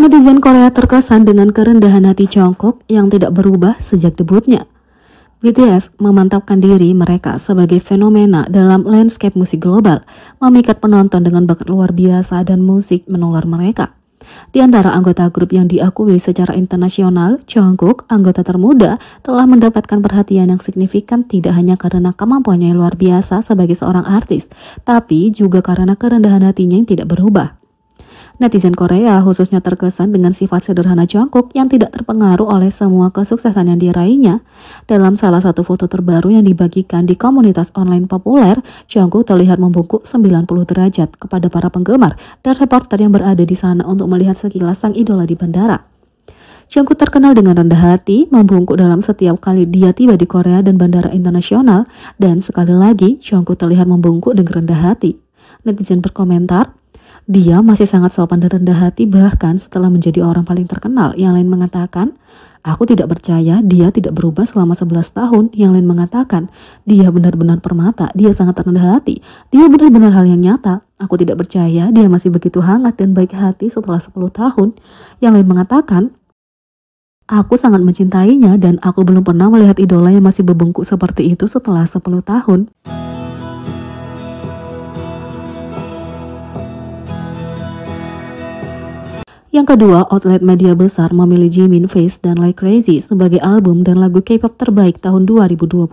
Netizen Korea terkesan dengan kerendahan hati Jungkook yang tidak berubah sejak debutnya. BTS memantapkan diri mereka sebagai fenomena dalam landscape musik global, memikat penonton dengan bakat luar biasa dan musik menular mereka. Di antara anggota grup yang diakui secara internasional, Jungkook, anggota termuda, telah mendapatkan perhatian yang signifikan tidak hanya karena kemampuannya yang luar biasa sebagai seorang artis, tapi juga karena kerendahan hatinya yang tidak berubah. Netizen Korea khususnya terkesan dengan sifat sederhana Jungkook yang tidak terpengaruh oleh semua kesuksesan yang diraihnya. Dalam salah satu foto terbaru yang dibagikan di komunitas online populer, Jungkook terlihat membungkuk 90 derajat kepada para penggemar dan reporter yang berada di sana untuk melihat sekilas sang idola di bandara. Jungkook terkenal dengan rendah hati, membungkuk dalam setiap kali dia tiba di Korea dan bandara internasional, dan sekali lagi Jungkook terlihat membungkuk dengan rendah hati. Netizen berkomentar, dia masih sangat sopan dan rendah hati bahkan setelah menjadi orang paling terkenal. Yang lain mengatakan, aku tidak percaya dia tidak berubah selama 11 tahun. Yang lain mengatakan, dia benar-benar permata, dia sangat rendah hati, dia benar-benar hal yang nyata. Aku tidak percaya dia masih begitu hangat dan baik hati setelah 10 tahun. Yang lain mengatakan, Aku sangat mencintainya dan aku belum pernah melihat idola yang masih berbengkuk seperti itu setelah 10 tahun. Yang kedua, outlet media besar memilih Jimin Face dan Like Crazy sebagai album dan lagu K-pop terbaik tahun 2023.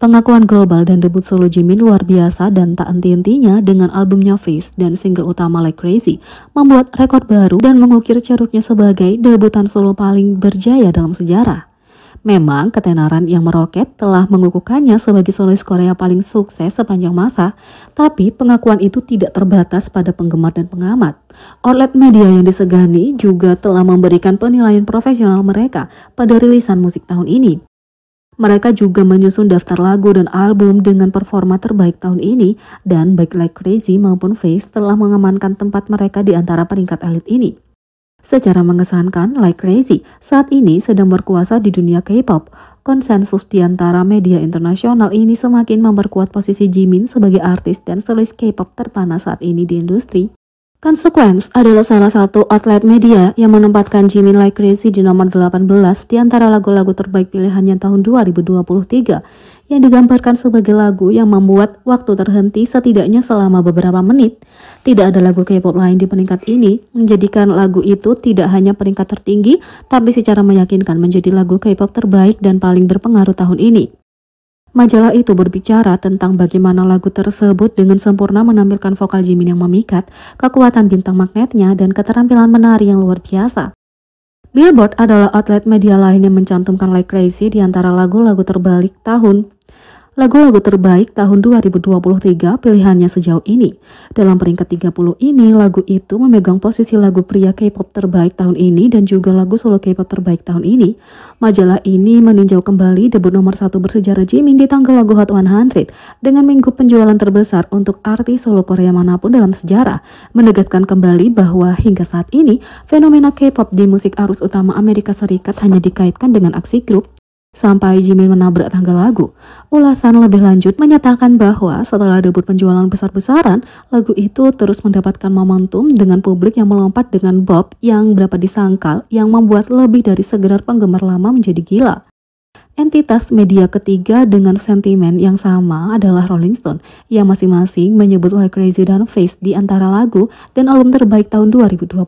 Pengakuan global dan debut solo Jimin luar biasa dan tak henti-hentinya dengan albumnya Face dan single utama Like Crazy membuat rekor baru dan mengukir ceruknya sebagai debutan solo paling berjaya dalam sejarah. Memang ketenaran yang meroket telah mengukuhkannya sebagai solois Korea paling sukses sepanjang masa, tapi pengakuan itu tidak terbatas pada penggemar dan pengamat. Outlet media yang disegani juga telah memberikan penilaian profesional mereka pada rilisan musik tahun ini. Mereka juga menyusun daftar lagu dan album dengan performa terbaik tahun ini dan baik Like Crazy maupun Face telah mengamankan tempat mereka di antara peringkat elit ini. Secara mengesankan, Like Crazy saat ini sedang berkuasa di dunia K-pop. Konsensus di antara media internasional ini semakin memperkuat posisi Jimin sebagai artis dan solis K-pop terpanas saat ini di industri. Consequence adalah salah satu outlet media yang menempatkan Jimin Like Crazy di nomor 18 di antara lagu-lagu terbaik pilihannya tahun 2023 yang digambarkan sebagai lagu yang membuat waktu terhenti setidaknya selama beberapa menit. Tidak ada lagu K-pop lain di peringkat ini, menjadikan lagu itu tidak hanya peringkat tertinggi, tapi secara meyakinkan menjadi lagu K-pop terbaik dan paling berpengaruh tahun ini. Majalah itu berbicara tentang bagaimana lagu tersebut dengan sempurna menampilkan vokal Jimin yang memikat, kekuatan bintang magnetnya, dan keterampilan menari yang luar biasa. Billboard adalah outlet media lain yang mencantumkan Like Crazy di antara lagu-lagu terbalik tahun lagu-lagu terbaik tahun 2023 pilihannya sejauh ini. Dalam peringkat 30 ini, lagu itu memegang posisi lagu pria K-pop terbaik tahun ini dan juga lagu solo K-pop terbaik tahun ini. Majalah ini meninjau kembali debut nomor satu bersejarah Jimin di tanggal lagu Hot 100 dengan minggu penjualan terbesar untuk artis solo Korea manapun dalam sejarah, menegaskan kembali bahwa hingga saat ini fenomena K-pop di musik arus utama Amerika Serikat hanya dikaitkan dengan aksi grup Sampai Jimin menabrak tangga lagu, ulasan lebih lanjut menyatakan bahwa setelah debut penjualan besar-besaran, lagu itu terus mendapatkan momentum dengan publik yang melompat dengan bob yang berapa disangkal yang membuat lebih dari segera penggemar lama menjadi gila. Entitas media ketiga dengan sentimen yang sama adalah Rolling Stone yang masing-masing menyebut Like Crazy dan Face di antara lagu dan album terbaik tahun 2023.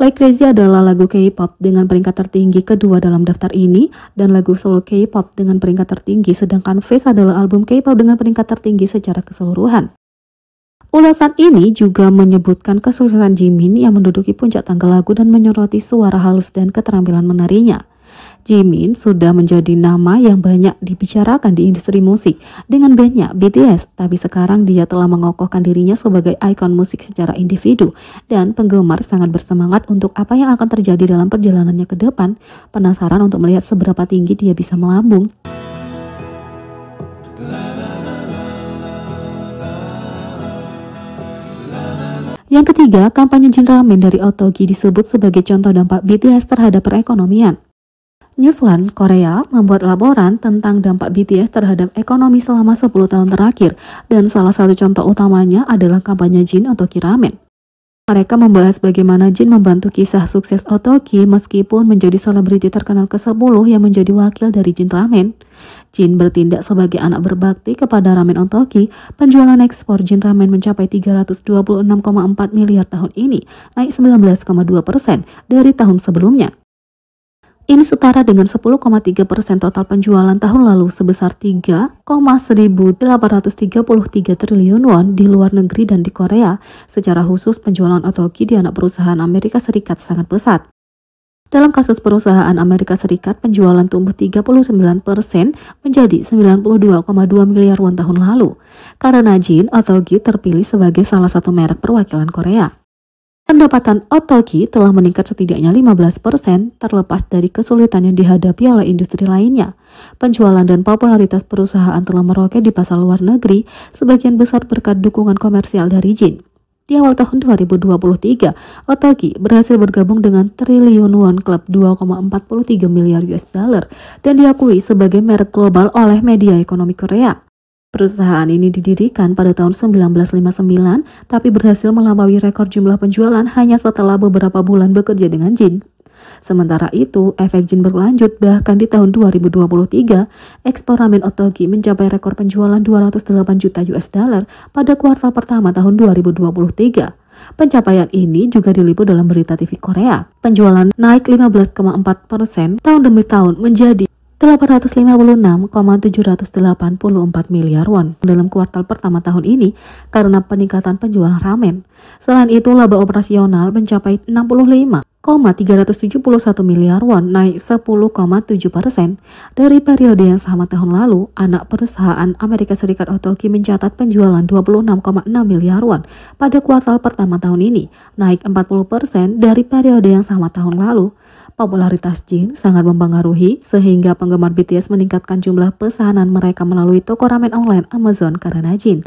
Like Crazy adalah lagu K-pop dengan peringkat tertinggi kedua dalam daftar ini dan lagu solo K-pop dengan peringkat tertinggi sedangkan Face adalah album K-pop dengan peringkat tertinggi secara keseluruhan. Ulasan ini juga menyebutkan kesulitan Jimin yang menduduki puncak tangga lagu dan menyoroti suara halus dan keterampilan menarinya. Jimin sudah menjadi nama yang banyak dibicarakan di industri musik dengan bandnya BTS, tapi sekarang dia telah mengokohkan dirinya sebagai ikon musik secara individu dan penggemar sangat bersemangat untuk apa yang akan terjadi dalam perjalanannya ke depan, penasaran untuk melihat seberapa tinggi dia bisa melambung. Yang ketiga, kampanye Jin Ramen dari Otogi disebut sebagai contoh dampak BTS terhadap perekonomian. News One Korea membuat laporan tentang dampak BTS terhadap ekonomi selama 10 tahun terakhir dan salah satu contoh utamanya adalah kampanye Jin atau Kiramen. Mereka membahas bagaimana Jin membantu kisah sukses Otoki meskipun menjadi selebriti terkenal ke-10 yang menjadi wakil dari Jin Ramen. Jin bertindak sebagai anak berbakti kepada Ramen Otoki. Penjualan ekspor Jin Ramen mencapai 326,4 miliar tahun ini, naik 19,2 persen dari tahun sebelumnya. Ini setara dengan 10,3 persen total penjualan tahun lalu sebesar 3,1833 triliun won di luar negeri dan di Korea. Secara khusus, penjualan otogi di anak perusahaan Amerika Serikat sangat pesat. Dalam kasus perusahaan Amerika Serikat, penjualan tumbuh 39% menjadi 92,2 miliar won tahun lalu. Karena Jin atau Gi terpilih sebagai salah satu merek perwakilan Korea. Pendapatan Otoki telah meningkat setidaknya 15% persen terlepas dari kesulitan yang dihadapi oleh industri lainnya. Penjualan dan popularitas perusahaan telah meroket di pasar luar negeri, sebagian besar berkat dukungan komersial dari Jin. Di awal tahun 2023, Otoki berhasil bergabung dengan Trillion One Club 2,43 miliar US dollar dan diakui sebagai merek global oleh media ekonomi Korea. Perusahaan ini didirikan pada tahun 1959, tapi berhasil melampaui rekor jumlah penjualan hanya setelah beberapa bulan bekerja dengan jin. Sementara itu, efek jin berlanjut bahkan di tahun 2023, ekspor ramen otogi mencapai rekor penjualan 208 juta US dollar pada kuartal pertama tahun 2023. Pencapaian ini juga diliput dalam berita TV Korea. Penjualan naik 15,4 persen tahun demi tahun menjadi 856,784 miliar won dalam kuartal pertama tahun ini karena peningkatan penjualan ramen. Selain itu, laba operasional mencapai 65,371 miliar won, naik 10,7 persen. Dari periode yang sama tahun lalu, anak perusahaan Amerika Serikat Otoki mencatat penjualan 26,6 miliar won pada kuartal pertama tahun ini, naik 40 persen dari periode yang sama tahun lalu. Popularitas Jin sangat mempengaruhi sehingga penggemar BTS meningkatkan jumlah pesanan mereka melalui toko ramen online Amazon karena Jin.